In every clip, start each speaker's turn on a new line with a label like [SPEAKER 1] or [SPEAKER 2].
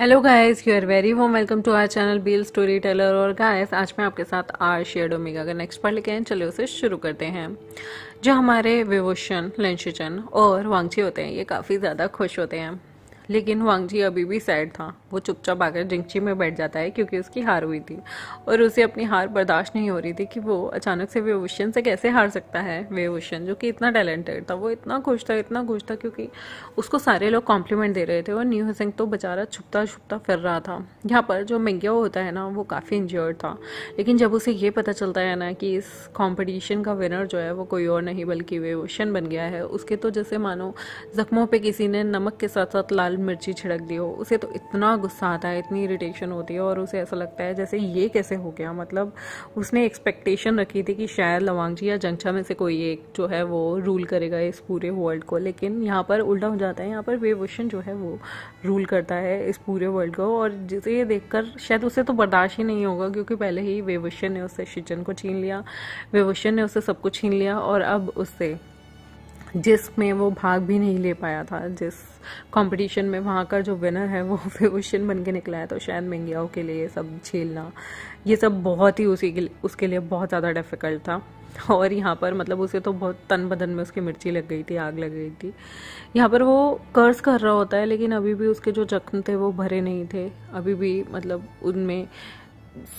[SPEAKER 1] Hello guys you are very वो welcome to our channel बील story teller और guys आज मैं आपके साथ आर शेयर ओमेगा का नेक्स्ट पार्ट लेके आए चले उसे शुरू करते हैं जो हमारे विभूषण लंशन और वांगची होते हैं ये काफ़ी ज़्यादा खुश होते हैं लेकिन वांगजी अभी भी सैड था वो चुपचाप आकर जिंगची में बैठ जाता है क्योंकि उसकी हार हुई थी और उसे अपनी हार बर्दाश्त नहीं हो रही थी कि वो अचानक से वेवुशन से कैसे हार सकता है वे जो कि इतना टैलेंटेड था वो इतना खुश था इतना खुश था क्योंकि उसको सारे लोग कॉम्प्लीमेंट दे रहे थे और न्यू सिंह तो बेचारा छुपता छुपता फिर रहा था यहाँ पर जो मिंग्या होता है ना वो काफ़ी इंजर्ड था लेकिन जब उसे ये पता चलता है ना कि इस कॉम्पिटिशन का विनर जो है वो कोई और नहीं बल्कि वेवुशन बन गया है उसके तो जैसे मानो जख्मों पर किसी ने नमक के साथ साथ लाल मिर्ची छिड़क दी हो उसे तो इतना गुस्सा आता है इतनी इरिटेशन होती है और उसे ऐसा लगता है जैसे ये कैसे हो गया मतलब उसने एक्सपेक्टेशन रखी थी कि शायद लवांग जी या जंगछा में से कोई एक जो है वो रूल करेगा इस पूरे वर्ल्ड को लेकिन यहाँ पर उल्टा हो जाता है यहाँ पर वेवशन जो है वो रूल करता है इस पूरे वर्ल्ड को और जिसे ये देखकर शायद उसे तो बर्दाश्त ही नहीं होगा क्योंकि पहले ही वेवशन ने उससे शिचन को छीन लिया वेवशन ने उससे सब कुछ छीन लिया और अब उससे जिसमें वो भाग भी नहीं ले पाया था जिस कंपटीशन में वहाँ का जो विनर है वो फ्यूशन बन के निकला है तो शायद महंगियाओं के लिए सब झेलना ये सब बहुत ही उसी के लिए उसके लिए बहुत ज़्यादा डिफ़िकल्ट था और यहाँ पर मतलब उसे तो बहुत तन बदन में उसकी मिर्ची लग गई थी आग लग गई थी यहाँ पर वो कर्ज कर रहा होता है लेकिन अभी भी उसके जो जख्म थे वो भरे नहीं थे अभी भी मतलब उनमें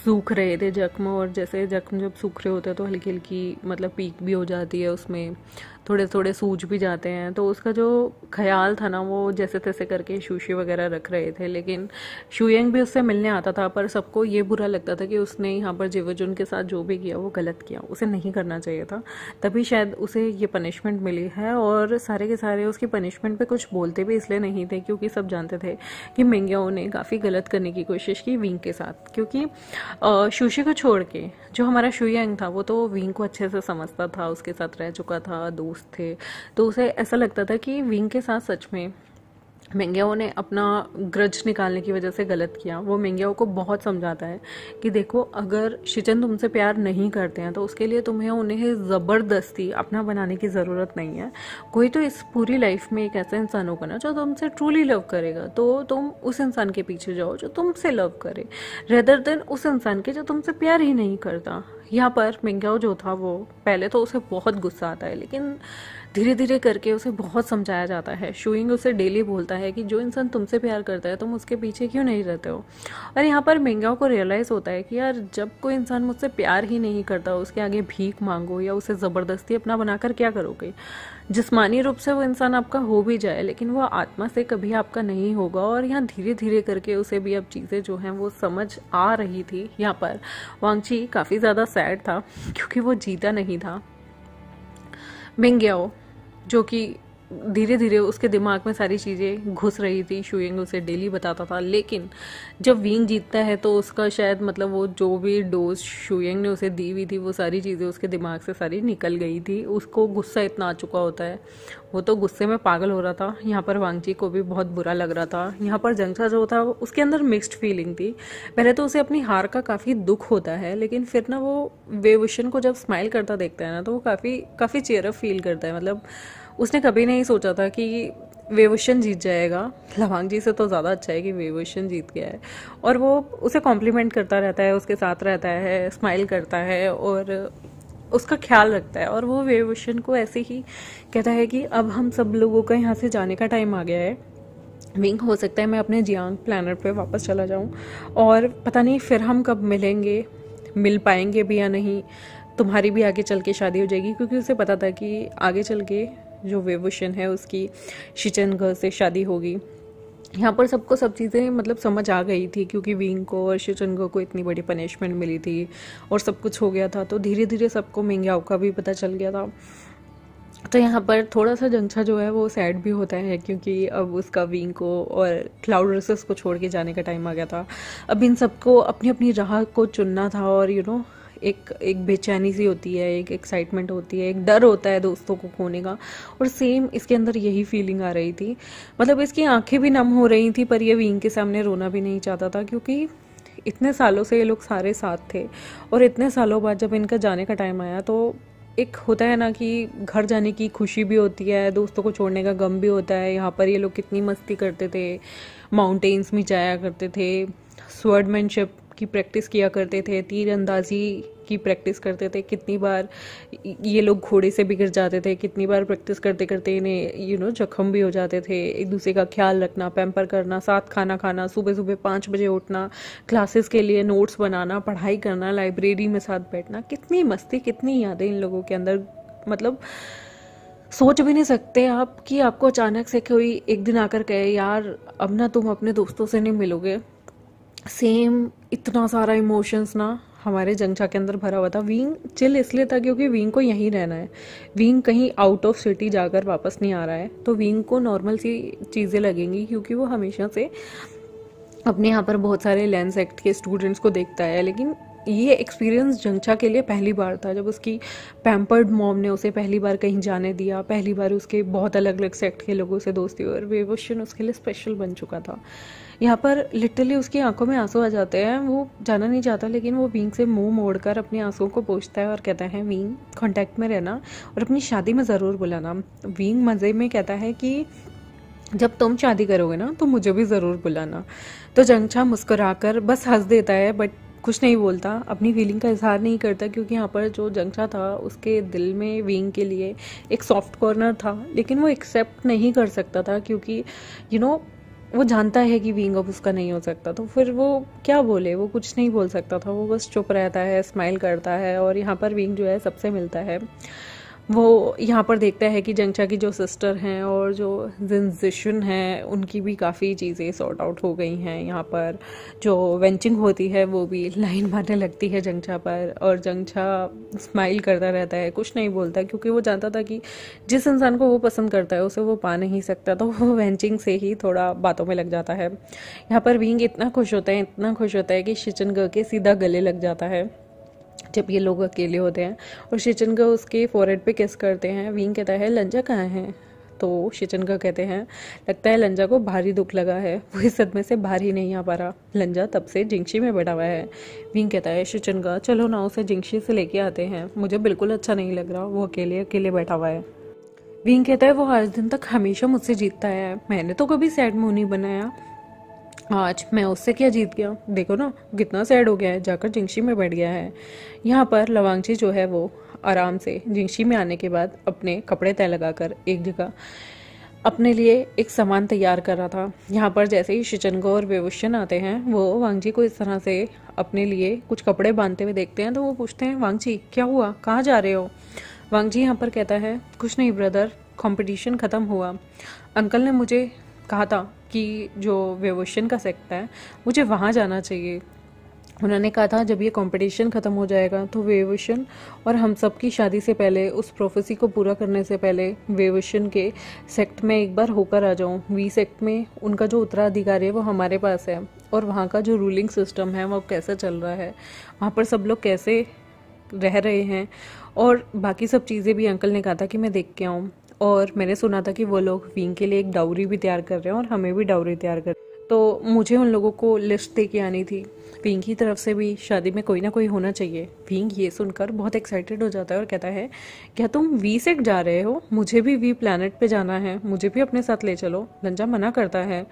[SPEAKER 1] सूख रहे थे जख्म और जैसे जख्म जब सूख रहे होते हैं तो हल्की हल्की मतलब पीक भी हो जाती है उसमें थोड़े थोड़े सूझ भी जाते हैं तो उसका जो ख्याल था ना वो जैसे तैसे करके शूशी वगैरह रख रहे थे लेकिन शुयंग भी उससे मिलने आता था पर सबको ये बुरा लगता था कि उसने यहाँ पर जेवजुन के साथ जो भी किया वो गलत किया उसे नहीं करना चाहिए था तभी शायद उसे ये पनिशमेंट मिली है और सारे के सारे उसकी पनिशमेंट पर कुछ बोलते भी इसलिए नहीं थे क्योंकि सब जानते थे कि मेंगियाओ ने काफ़ी गलत करने की कोशिश की विंग के साथ क्योंकि शूशे को छोड़ के जो हमारा शुयंग था वो तो विंग को अच्छे से समझता था उसके साथ रह चुका था दोस्त दोस्त थे तो उसे ऐसा लगता था कि विंग के साथ सच में मेंग्याओ ने अपना ग्रज निकालने की वजह से गलत किया वो मेंग्याओ को बहुत समझाता है कि देखो अगर शिचन तुमसे प्यार नहीं करते हैं तो उसके लिए तुम्हें उन्हें ज़बरदस्ती अपना बनाने की ज़रूरत नहीं है कोई तो इस पूरी लाइफ में एक ऐसा इंसान होगा ना जो तुमसे ट्रूली लव करेगा तो तुम उस इंसान के पीछे जाओ जो तुमसे लव करे रेदर देन उस इंसान के जो तुमसे प्यार ही नहीं करता यहाँ पर मेंग्याओ जो था वो पहले तो उसे बहुत गुस्सा आता है लेकिन धीरे धीरे करके उसे बहुत समझाया जाता है शूइंग उसे डेली बोलता है कि जो इंसान तुमसे प्यार करता है तुम उसके पीछे क्यों नहीं रहते हो और यहाँ पर मेंगाओ को रियलाइज़ होता है कि यार जब कोई इंसान मुझसे प्यार ही नहीं करता उसके आगे भीख मांगो या उसे ज़बरदस्ती अपना बनाकर क्या करोगे जिसमानी रूप से वो इंसान आपका हो भी जाए लेकिन वो आत्मा से कभी आपका नहीं होगा और यहाँ धीरे धीरे करके उसे भी अब चीज़ें जो हैं वो समझ आ रही थी यहाँ पर वांगची काफ़ी ज़्यादा सैड था क्योंकि वो जीता नहीं था मिंग्याओ जो कि धीरे धीरे उसके दिमाग में सारी चीज़ें घुस रही थी शुएंग उसे डेली बताता था लेकिन जब विंग जीतता है तो उसका शायद मतलब वो जो भी डोज शुएंग ने उसे दी हुई थी वो सारी चीज़ें उसके दिमाग से सारी निकल गई थी उसको गुस्सा इतना आ चुका होता है वो तो गुस्से में पागल हो रहा था यहाँ पर वांगची को भी बहुत बुरा लग रहा था यहाँ पर जंगसा जो था उसके अंदर मिक्स्ड फीलिंग थी पहले तो उसे अपनी हार का काफ़ी दुख होता है लेकिन फिर ना वो वेवुशन को जब स्माइल करता देखता है ना तो वो काफ़ी काफ़ी चेयरअप फील करता है मतलब उसने कभी नहीं सोचा था कि वेवोशन जीत जाएगा लवांग जी से तो ज़्यादा अच्छा है कि वेवोशन जीत गया है और वो उसे कॉम्प्लीमेंट करता रहता है उसके साथ रहता है स्माइल करता है और उसका ख्याल रखता है और वो वेवोशन को ऐसे ही कहता है कि अब हम सब लोगों का यहाँ से जाने का टाइम आ गया है विंग हो सकता है मैं अपने जियांग प्लानट पे वापस चला जाऊँ और पता नहीं फिर हम कब मिलेंगे मिल पाएंगे भी या नहीं तुम्हारी भी आगे चल के शादी हो जाएगी क्योंकि उसे पता था कि आगे चल के जो वेवुशन है उसकी घर से शादी होगी यहाँ पर सबको सब चीज़ें मतलब समझ आ गई थी क्योंकि विंग को और शिचनगो को इतनी बड़ी पनिशमेंट मिली थी और सब कुछ हो गया था तो धीरे धीरे सबको मिंग्याओ का भी पता चल गया था तो यहाँ पर थोड़ा सा जंछा जो है वो सैड भी होता है क्योंकि अब उसका विंग को और क्लाउड रसस को छोड़ के जाने का टाइम आ गया था अब इन सबको अपनी अपनी राह को चुनना था और यू you नो know, एक एक बेचैनी सी होती है एक एक्साइटमेंट होती है एक डर होता है दोस्तों को खोने का और सेम इसके अंदर यही फीलिंग आ रही थी मतलब इसकी आंखें भी नम हो रही थी पर ये वींग के सामने रोना भी नहीं चाहता था क्योंकि इतने सालों से ये लोग सारे साथ थे और इतने सालों बाद जब इनका जाने का टाइम आया तो एक होता है ना कि घर जाने की खुशी भी होती है दोस्तों को छोड़ने का गम भी होता है यहाँ पर ये लोग कितनी मस्ती करते थे माउंटेन्स में जाया करते थे स्वर्डमैनशिप की प्रैक्टिस किया करते थे तीरंदाजी की प्रैक्टिस करते थे कितनी बार ये लोग घोड़े से बिगड़ जाते थे कितनी बार प्रैक्टिस करते करते इन्हें यू नो जख्म भी हो जाते थे एक दूसरे का ख्याल रखना पैम्पर करना साथ खाना खाना सुबह सुबह पाँच बजे उठना क्लासेस के लिए नोट्स बनाना पढ़ाई करना लाइब्रेरी में साथ बैठना कितनी मस्ती कितनी यादें इन लोगों के अंदर मतलब सोच भी नहीं सकते आप कि आपको अचानक से कोई एक दिन आकर कहे यार अब ना तुम अपने दोस्तों से नहीं मिलोगे सेम इतना सारा इमोशंस ना हमारे जंगचा के अंदर भरा हुआ था विंग चिल इसलिए था क्योंकि विंग को यहीं रहना है विंग कहीं आउट ऑफ सिटी जाकर वापस नहीं आ रहा है तो विंग को नॉर्मल सी चीज़ें लगेंगी क्योंकि वो हमेशा से अपने यहाँ पर बहुत सारे लेंस एक्ट के स्टूडेंट्स को देखता है लेकिन ये एक्सपीरियंस जंगचा के लिए पहली बार था जब उसकी पैम्पर्ड मॉम ने उसे पहली बार कहीं जाने दिया पहली बार उसके बहुत अलग अलग सेक्ट के लोगों से दोस्ती और वो उसके लिए स्पेशल बन चुका था यहाँ पर लिटरली उसकी आंखों में आंसू आ जाते हैं वो जाना नहीं चाहता लेकिन वो विंग से मुंह मोड़ कर अपने आंसुओं को पोछता है और कहता है विंग कॉन्टैक्ट में रहना और अपनी शादी में ज़रूर बुलाना विंग मज़े में कहता है कि जब तुम शादी करोगे ना तो मुझे भी ज़रूर बुलाना तो जंगछा मुस्कुरा कर बस हंस देता है बट कुछ नहीं बोलता अपनी फीलिंग का इजहार नहीं करता क्योंकि यहाँ पर जो जंगछा था उसके दिल में विंग के लिए एक सॉफ्ट कॉर्नर था लेकिन वो एक्सेप्ट नहीं कर सकता था क्योंकि यू you नो know, वो जानता है कि विंग अप उसका नहीं हो सकता तो फिर वो क्या बोले वो कुछ नहीं बोल सकता था वो बस चुप रहता है स्माइल करता है और यहाँ पर विंग जो है सबसे मिलता है वो यहाँ पर देखता है कि जंगचा की जो सिस्टर हैं और जो जिनजिशन हैं उनकी भी काफ़ी चीज़ें सॉर्ट आउट हो गई हैं यहाँ पर जो वेंचिंग होती है वो भी लाइन मारने लगती है जंगचा पर और जंगचा स्माइल करता रहता है कुछ नहीं बोलता क्योंकि वो जानता था कि जिस इंसान को वो पसंद करता है उसे वो पा नहीं सकता तो वो वेंचिंग से ही थोड़ा बातों में लग जाता है यहाँ पर विंग इतना खुश होता है इतना खुश होता है कि शिचन शिचनग के सीधा गले लग जाता है जब ये लोग अकेले होते हैं और शिचनगा उसके फोरहेड पे किस करते हैं वीन कहता है लंजा कहाँ है तो शिचनगा कहते हैं लगता है लंजा को भारी दुख लगा है वो इस सदमे से भारी नहीं आ पा रहा लंजा तब से जिंक्शी में बैठा हुआ है वीन कहता है शिचनगा चलो ना उसे जिंक्शी से लेके आते हैं मुझे बिल्कुल अच्छा नहीं लग रहा वो अकेले अकेले बैठा हुआ है वीन कहता है वो आज दिन तक हमेशा मुझसे जीतता है मैंने तो कभी सैड मुंह नहीं बनाया आज मैं उससे क्या जीत गया देखो ना कितना सैड हो गया है जाकर जिंक्शी में बैठ गया है यहाँ पर लवांगची जो है वो आराम से जिंगशी में आने के बाद अपने कपड़े तय लगाकर एक जगह अपने लिए एक सामान तैयार कर रहा था यहाँ पर जैसे ही शिचनगो और व्यवशन आते हैं वो वांगजी को इस तरह से अपने लिए कुछ कपड़े बांधते हुए देखते हैं तो वो पूछते हैं वांगजी क्या हुआ कहाँ जा रहे हो वांगजी यहाँ पर कहता है कुछ नहीं ब्रदर कंपटीशन ख़त्म हुआ अंकल ने मुझे कहा था कि जो व्यवोशन का सेक्ट है मुझे वहाँ जाना चाहिए उन्होंने कहा था जब ये कंपटीशन ख़त्म हो जाएगा तो वेवशन और हम सब की शादी से पहले उस प्रोफेसी को पूरा करने से पहले वेवशन के सेक्ट में एक बार होकर आ जाऊँ वी सेक्ट में उनका जो उत्तराधिकारी है वो हमारे पास है और वहाँ का जो रूलिंग सिस्टम है वो कैसा चल रहा है वहाँ पर सब लोग कैसे रह रहे हैं और बाकी सब चीज़ें भी अंकल ने कहा था कि मैं देख के आऊँ और मैंने सुना था कि वो लोग विंग के लिए एक डाउरी भी तैयार कर रहे हैं और हमें भी डाउरी तैयार कर तो मुझे उन लोगों को लिस्ट दे के आनी थी विंग की तरफ से भी शादी में कोई ना कोई होना चाहिए विंग ये सुनकर बहुत एक्साइटेड हो जाता है और कहता है क्या तुम वी सेट जा रहे हो मुझे भी वी प्लानट पे जाना है मुझे भी अपने साथ ले चलो लंजा मना करता है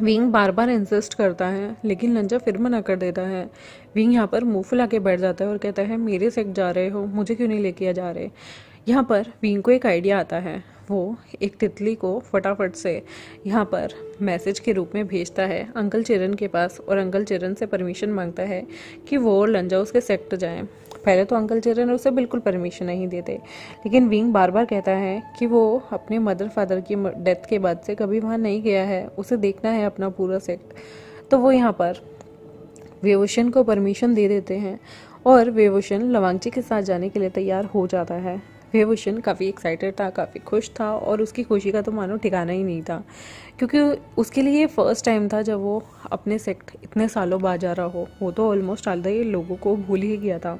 [SPEAKER 1] विंग बार बार इंसिस्ट करता है लेकिन लंजा फिर मना कर देता है विंग यहाँ पर मुँह फुला के बैठ जाता है और कहता है मेरे सेक्ट जा रहे हो मुझे क्यों नहीं लेके जा रहे यहाँ पर वीन को एक आइडिया आता है वो एक तितली को फटाफट से यहाँ पर मैसेज के रूप में भेजता है अंकल चिरन के पास और अंकल चिरन से परमिशन मांगता है कि वो और लंजा उसके सेक्ट जाएं पहले तो अंकल चिरन उसे बिल्कुल परमिशन नहीं देते लेकिन विंग बार बार कहता है कि वो अपने मदर फादर की डेथ के बाद से कभी वहाँ नहीं गया है उसे देखना है अपना पूरा सेक्ट तो वो यहाँ पर वेवोशन को परमिशन दे देते हैं और वेवोशन लवांगची के साथ जाने के लिए तैयार हो जाता है विभूषण काफ़ी एक्साइटेड था काफ़ी खुश था और उसकी खुशी का तो मानो ठिकाना ही नहीं था क्योंकि उसके लिए फ़र्स्ट टाइम था जब वो अपने सेक्ट इतने सालों बाद जा रहा हो वो तो ऑलमोस्ट ये लोगों को भूल ही गया था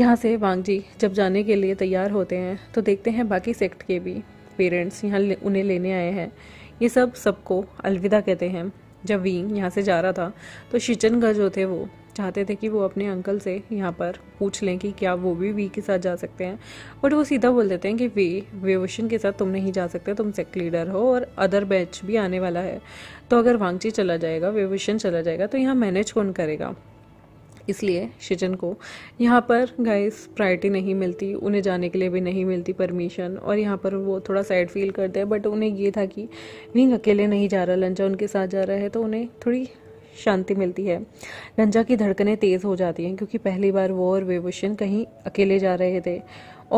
[SPEAKER 1] यहाँ से वांग जी जब जाने के लिए तैयार होते हैं तो देखते हैं बाकी सेक्ट के भी पेरेंट्स यहाँ उन्हें लेने आए हैं ये सब सबको अलविदा कहते हैं जब वी यहाँ से जा रहा था तो शिचनगढ़ जो थे वो चाहते थे कि वो अपने अंकल से यहाँ पर पूछ लें कि क्या वो भी वी के साथ जा सकते हैं बट वो सीधा बोल देते हैं कि वे वेवशन के साथ तुम नहीं जा सकते तुम सेक लीडर हो और अदर बैच भी आने वाला है तो अगर वांगची चला जाएगा वेवशन चला जाएगा तो यहाँ मैनेज कौन करेगा इसलिए शिजन को यहाँ पर गाइस प्रायरिटी नहीं मिलती उन्हें जाने के लिए भी नहीं मिलती परमिशन और यहाँ पर वो थोड़ा सैड फील करते हैं बट उन्हें ये था कि विंग अकेले नहीं जा रहा लंजा उनके साथ जा रहा है तो उन्हें थोड़ी शांति मिलती है लंजा की धड़कनें तेज़ हो जाती हैं क्योंकि पहली बार वो और वेवुशन कहीं अकेले जा रहे थे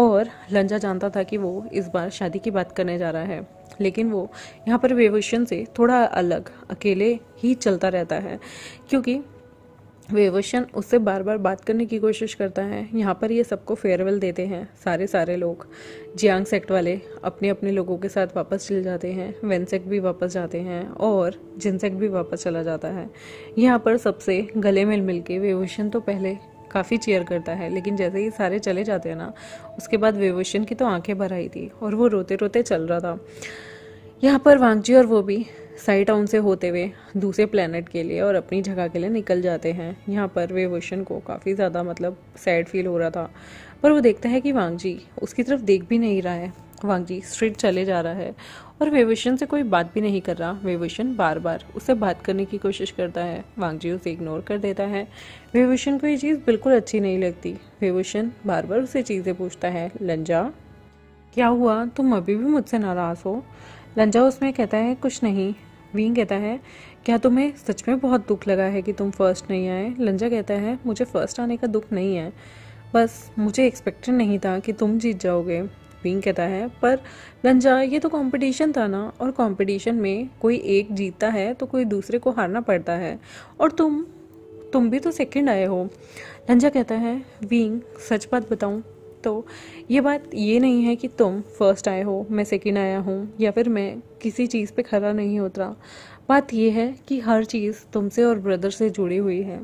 [SPEAKER 1] और लंजा जानता था कि वो इस बार शादी की बात करने जा रहा है लेकिन वो यहाँ पर वेवुशन से थोड़ा अलग अकेले ही चलता रहता है क्योंकि वेवशन उससे बार बार बात करने की कोशिश करता है यहाँ पर ये सबको फेयरवेल देते हैं सारे सारे लोग जियांग सेक्ट वाले अपने अपने लोगों के साथ वापस चले जाते हैं सेक्ट भी वापस जाते हैं और सेक्ट भी वापस चला जाता है यहाँ पर सबसे गले मिल मिल के वेवशन तो पहले काफ़ी चेयर करता है लेकिन जैसे ही सारे चले जाते हैं ना उसके बाद वेवशन की तो आंखें भर आई थी और वो रोते रोते चल रहा था यहाँ पर वांगजी और वो भी टाउन से होते हुए दूसरे प्लानट के लिए और अपनी जगह के लिए निकल जाते हैं यहाँ पर वे वोशन को काफ़ी ज़्यादा मतलब सैड फील हो रहा था पर वो देखता है कि वांगजी उसकी तरफ देख भी नहीं रहा है वांगजी स्ट्रीट चले जा रहा है और वेवशन से कोई बात भी नहीं कर रहा वेवशन बार बार उससे बात करने की कोशिश करता है जी उसे इग्नोर कर देता है वेवशन को ये चीज़ बिल्कुल अच्छी नहीं लगती वेवशन बार बार उसे चीज़ें पूछता है लंजा क्या हुआ तुम अभी भी मुझसे नाराज़ हो लंजा उसमें कहता है कुछ नहीं वीन कहता है क्या तुम्हें सच में बहुत दुख लगा है कि तुम फर्स्ट नहीं आए लंजा कहता है मुझे फर्स्ट आने का दुख नहीं है बस मुझे एक्सपेक्टेड नहीं था कि तुम जीत जाओगे विंग कहता है पर लंजा ये तो कंपटीशन था ना और कंपटीशन में कोई एक जीतता है तो कोई दूसरे को हारना पड़ता है और तुम तुम भी तो सेकंड आए हो लंजा कहता है विंग सच बात बताऊं तो ये बात ये नहीं है कि तुम फर्स्ट आए हो मैं सेकेंड आया हूँ या फिर मैं किसी चीज़ पे खड़ा नहीं उतरा बात यह है कि हर चीज़ तुमसे और ब्रदर से जुड़ी हुई है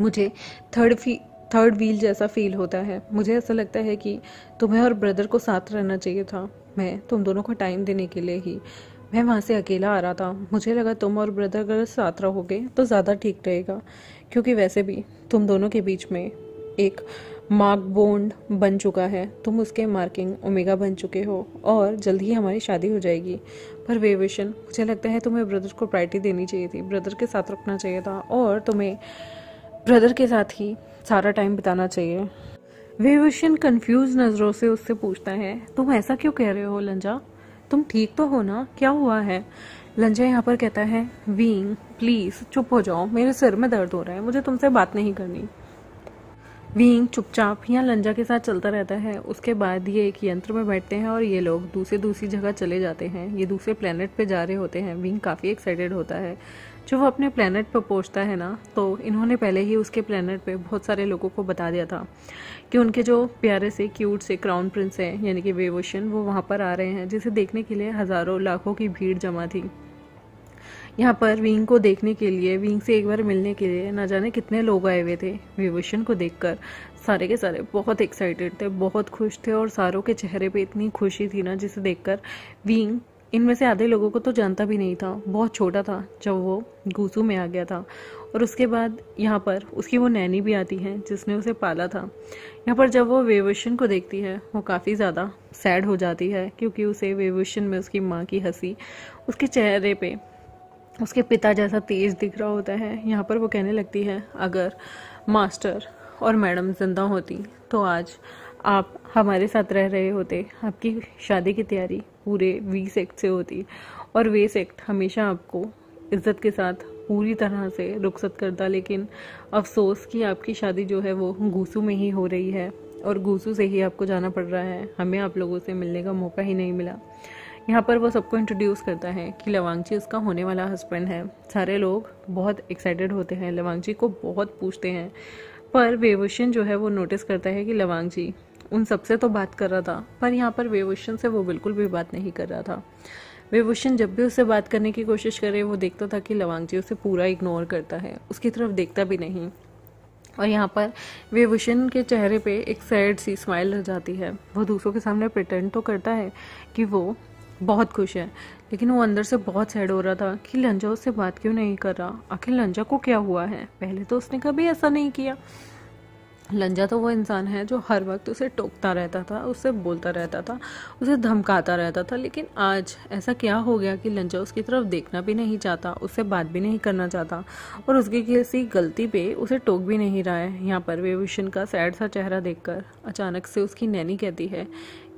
[SPEAKER 1] मुझे थर्ड फी थर्ड व्हील जैसा फील होता है मुझे ऐसा लगता है कि तुम्हें और ब्रदर को साथ रहना चाहिए था मैं तुम दोनों को टाइम देने के लिए ही मैं वहाँ से अकेला आ रहा था मुझे लगा तुम और ब्रदर अगर साथ रहोगे तो ज़्यादा ठीक रहेगा क्योंकि वैसे भी तुम दोनों के बीच में एक मार्क बोन्ड बन चुका है तुम उसके मार्किंग ओमेगा बन चुके हो और जल्द ही हमारी शादी हो जाएगी पर वेवेशन मुझे लगता है तुम्हें ब्रदर को प्रायरिटी देनी चाहिए थी ब्रदर के साथ रखना चाहिए था और तुम्हें ब्रदर के साथ ही सारा टाइम बिताना चाहिए वेवेशन कंफ्यूज नज़रों से उससे पूछता है तुम ऐसा क्यों कह रहे हो लंजा तुम ठीक तो हो ना क्या हुआ है लंजा यहाँ पर कहता है वींग प्लीज़ चुप हो जाओ मेरे सिर में दर्द हो रहा है मुझे तुमसे बात नहीं करनी वीन चुपचाप या लंजा के साथ चलता रहता है उसके बाद ये एक यंत्र में बैठते हैं और ये लोग दूसरे दूसरी जगह चले जाते हैं ये दूसरे प्लानट पे जा रहे होते हैं विंग काफ़ी एक्साइटेड होता है जब वो अपने प्लानट पर पहुंचता है ना तो इन्होंने पहले ही उसके प्लानट पे बहुत सारे लोगों को बता दिया था कि उनके जो प्यारे से क्यूट से क्राउन प्रिंस हैं यानी कि वेवोशन वो वहाँ पर आ रहे हैं जिसे देखने के लिए हज़ारों लाखों की भीड़ जमा थी यहाँ पर विंग को देखने के लिए विंग से एक बार मिलने के लिए ना जाने कितने लोग आए हुए थे विभूषण को देखकर सारे के सारे बहुत एक्साइटेड थे बहुत खुश थे और सारों के चेहरे पे इतनी खुशी थी ना जिसे देखकर विंग इनमें से आधे लोगों को तो जानता भी नहीं था बहुत छोटा था जब वो घूसू में आ गया था और उसके बाद यहाँ पर उसकी वो नैनी भी आती है जिसने उसे पाला था यहाँ पर जब वो वेवुशन को देखती है वो काफ़ी ज़्यादा सैड हो जाती है क्योंकि उसे वेवुशन में उसकी माँ की हंसी उसके चेहरे पे उसके पिता जैसा तेज दिख रहा होता है यहाँ पर वो कहने लगती है अगर मास्टर और मैडम जिंदा होती तो आज आप हमारे साथ रह रहे होते आपकी शादी की तैयारी पूरे वी सेक्ट से होती और वे सेक्ट हमेशा आपको इज्जत के साथ पूरी तरह से रुखसत करता लेकिन अफसोस कि आपकी शादी जो है वो घूसू में ही हो रही है और घूसू से ही आपको जाना पड़ रहा है हमें आप लोगों से मिलने का मौका ही नहीं मिला यहाँ पर वो सबको इंट्रोड्यूस करता है कि लवांगची उसका होने वाला हस्बैंड है सारे लोग बहुत एक्साइटेड होते हैं लवांगची को बहुत पूछते हैं पर वेवुशन जो है वो नोटिस करता है कि लवांगची उन सबसे तो बात कर रहा था पर यहाँ पर वेवुशन से वो बिल्कुल भी बात नहीं कर रहा था वेवुशन जब भी उससे बात करने की कोशिश करे वो देखता था कि लवांगची उसे पूरा इग्नोर करता है उसकी तरफ देखता भी नहीं और यहाँ पर वेवुशन के चेहरे पे एक सैड सी स्माइल रह जाती है वो दूसरों के सामने प्रिटेंड तो करता है कि वो बहुत खुश है लेकिन वो अंदर से बहुत सैड हो रहा था कि लंजा उससे बात क्यों नहीं कर रहा आखिर लंजा को क्या हुआ है पहले तो उसने कभी ऐसा नहीं किया लंजा तो वो इंसान है जो हर वक्त उसे टोकता रहता था उससे बोलता रहता था उसे धमकाता रहता था लेकिन आज ऐसा क्या हो गया कि लंजा उसकी तरफ देखना भी नहीं चाहता उससे बात भी नहीं करना चाहता और उसकी किसी गलती पे उसे टोक भी नहीं रहा है यहाँ पर वेभूषण का सैड सा चेहरा देखकर अचानक से उसकी नैनी कहती है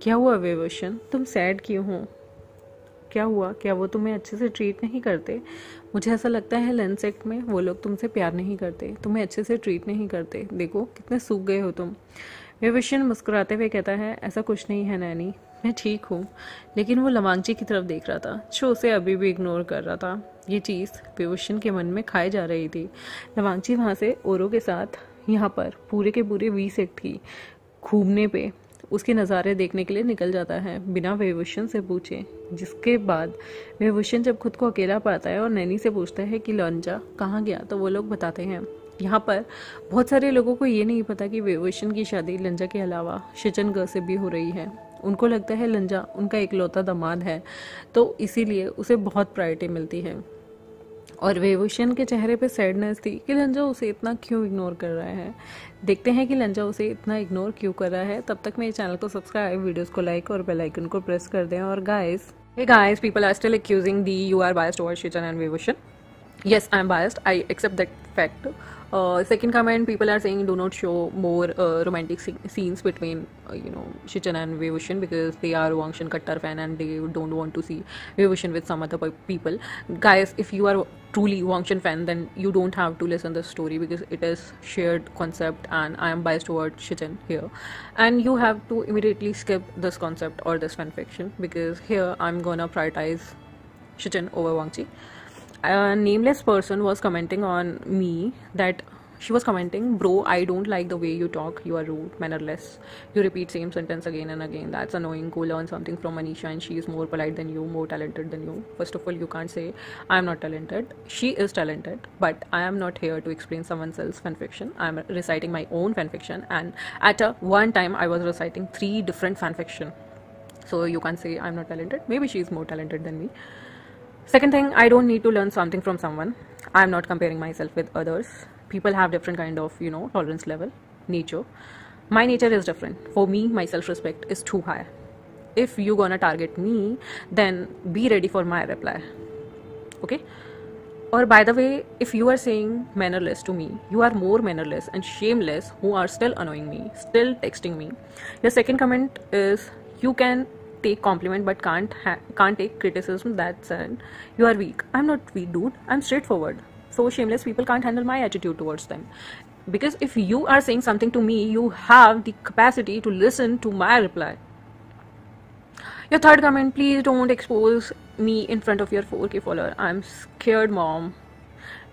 [SPEAKER 1] क्या हुआ वेभूषण तुम सैड क्यों हो क्या हुआ क्या वो तुम्हें अच्छे से ट्रीट नहीं करते मुझे ऐसा लगता है लंच एक्ट में वो लोग तुमसे प्यार नहीं करते तुम्हें अच्छे से ट्रीट नहीं करते देखो कितने सूख गए हो तुम विभिषण मुस्कुराते हुए कहता है ऐसा कुछ नहीं है नैनी मैं ठीक हूँ लेकिन वो लवांगची की तरफ देख रहा था जो उसे अभी भी इग्नोर कर रहा था ये चीज़ विभूषण के मन में खाई जा रही थी लवांगची वहाँ से औरों के साथ यहाँ पर पूरे के पूरे वी सेट थी घूमने पे उसके नज़ारे देखने के लिए निकल जाता है बिना विभूषण से पूछे जिसके बाद विभूषण जब खुद को अकेला पाता है और नैनी से पूछता है कि लॉन्जा कहाँ गया तो वो लोग बताते हैं यहाँ पर बहुत सारे लोगों को ये नहीं पता कि विभूषण की शादी लंजा के अलावा शिचन गह से भी हो रही है उनको लगता है लंजा उनका इकलौता दामाद है तो इसीलिए उसे बहुत प्रायोरिटी मिलती है और वेवोशियन के चेहरे पे सैडनेस थी कि लंजा उसे इतना क्यों इग्नोर कर रहा है देखते हैं कि लंजा उसे इतना इग्नोर क्यों कर रहा है तब तक मेरे चैनल को सब्सक्राइब वीडियोस को लाइक और बेल आइकन को प्रेस कर दें और guys hey guys people are still accusing the you are biased towards शिचन एंड वेवोशियन yes I am biased I accept that fact Uh, second comment people are saying do not show more uh, romantic scenes between uh, you know Shichan and Vivushin because they are Wangshan Kattar fan and they don't want to see Vivushin with some other people guys if you are truly Wangshan fan then you don't have to listen this story because it is shared concept and I am biased towards Shichan here and you have to immediately skip this concept or this fan fiction because here I'm gonna prioritize Shichan over Wangchi a nameless person was commenting on me that she was commenting bro i don't like the way you talk you are rude mannerless you repeat same sentence again and again that's annoying go learn something from manisha and she is more polite than you more talented than you first of all you can't say i am not talented she is talented but i am not here to explain someone else's fanfiction i am reciting my own fanfiction and at a one time i was reciting three different fanfiction so you can say i'm not talented maybe she is more talented than me Second thing, I don't need to learn something from someone. I'm not comparing myself with others. People have different kind of, you know, tolerance level, nature. My nature is different. For me, my self-respect is too high. If you gonna target me, then be ready for my reply. Okay? Or by the way, if you are saying mannerless to me, you are more mannerless and shameless who are still annoying me, still texting me. The second comment is you can take compliment but can't ha- can't take criticism that's an you are weak i'm not weak dude i'm straightforward so shameless people can't handle my attitude towards them because if you are saying something to me you have the capacity to listen to my reply your third comment please don't expose me in front of your 4k follower i'm scared mom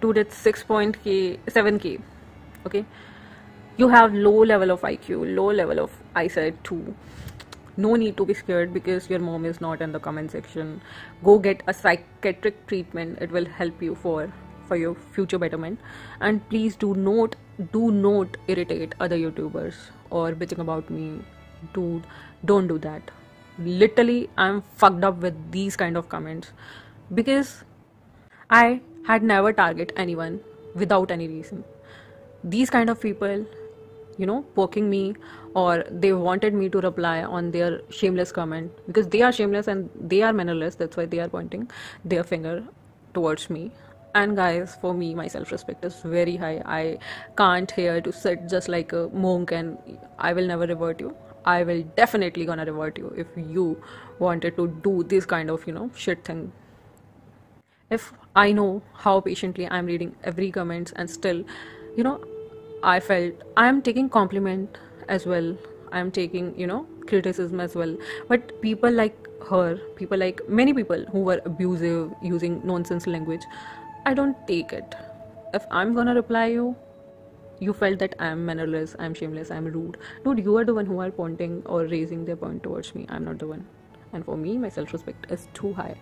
[SPEAKER 1] dude it's 67 7k okay you have low level of iq low level of eyesight too no need to be scared because your mom is not in the comment section go get a psychiatric treatment it will help you for for your future betterment and please do not do not irritate other youtubers or bitching about me dude don't do that literally i'm fucked up with these kind of comments because i had never target anyone without any reason these kind of people you know poking me or they wanted me to reply on their shameless comment because they are shameless and they are mannerless that's why they are pointing their finger towards me and guys for me my self-respect is very high i can't here to sit just like a monk and i will never revert you i will definitely gonna revert you if you wanted to do this kind of you know shit thing if i know how patiently i'm reading every comments and still you know i felt i am taking compliment as well i'm taking you know criticism as well but people like her people like many people who were abusive using nonsense language i don't take it if i'm gonna reply you you felt that i'm mannerless i'm shameless i'm rude dude you are the one who are pointing or raising their point towards me i'm not the one and for me my self-respect is too high